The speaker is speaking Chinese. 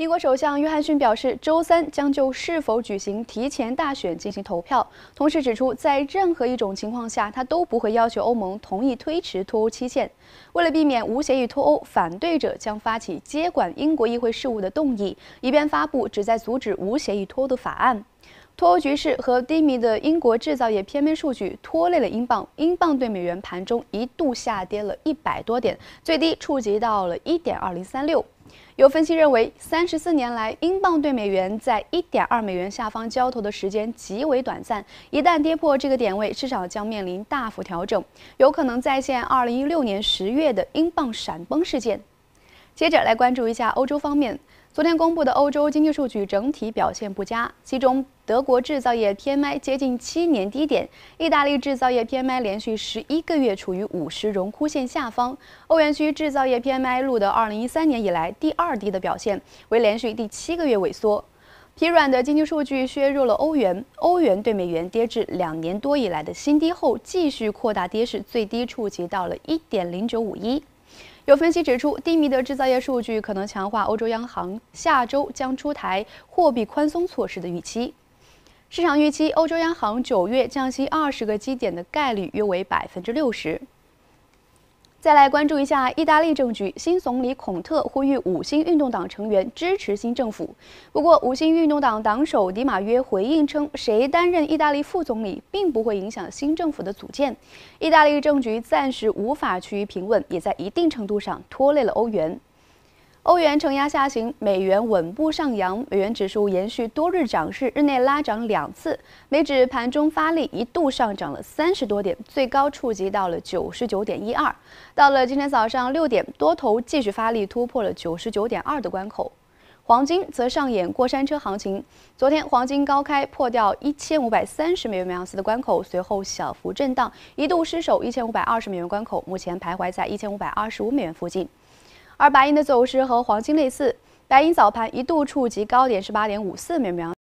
英国首相约翰逊表示，周三将就是否举行提前大选进行投票。同时指出，在任何一种情况下，他都不会要求欧盟同意推迟脱欧期限。为了避免无协议脱欧，反对者将发起接管英国议会事务的动议，以便发布旨在阻止无协议脱欧的法案。脱欧局势和低迷的英国制造业偏偏数据拖累了英镑，英镑对美元盘中一度下跌了一百多点，最低触及到了一点二零三六。有分析认为，三十四年来，英镑对美元在一点二美元下方交投的时间极为短暂，一旦跌破这个点位，至少将面临大幅调整，有可能再现二零一六年十月的英镑闪崩事件。接着来关注一下欧洲方面。昨天公布的欧洲经济数据整体表现不佳，其中德国制造业 PMI 接近七年低点，意大利制造业 PMI 连续十一个月处于五十荣枯线下方，欧元区制造业 PMI 录得二零一三年以来第二低的表现，为连续第七个月萎缩。疲软的经济数据削弱了欧元，欧元对美元跌至两年多以来的新低后，继续扩大跌势，最低触及到了一点零九五一。有分析指出，低迷的制造业数据可能强化欧洲央行下周将出台货币宽松措施的预期。市场预期欧洲央行九月降息二十个基点的概率约为百分之六十。再来关注一下意大利政局，新总理孔特呼吁五星运动党成员支持新政府。不过，五星运动党党首迪马约回应称，谁担任意大利副总理并不会影响新政府的组建。意大利政局暂时无法趋于平稳，也在一定程度上拖累了欧元。欧元承压下行，美元稳步上扬。美元指数延续多日涨势，日内拉涨两次。美指盘中发力，一度上涨了三十多点，最高触及到了九十九点一二。到了今天早上六点多头继续发力，突破了九十九点二的关口。黄金则上演过山车行情。昨天黄金高开破掉一千五百三十美元每盎司的关口，随后小幅震荡，一度失守一千五百二十美元关口，目前徘徊在一千五百二十五美元附近。而白银的走势和黄金类似，白银早盘一度触及高点十八点五四美元。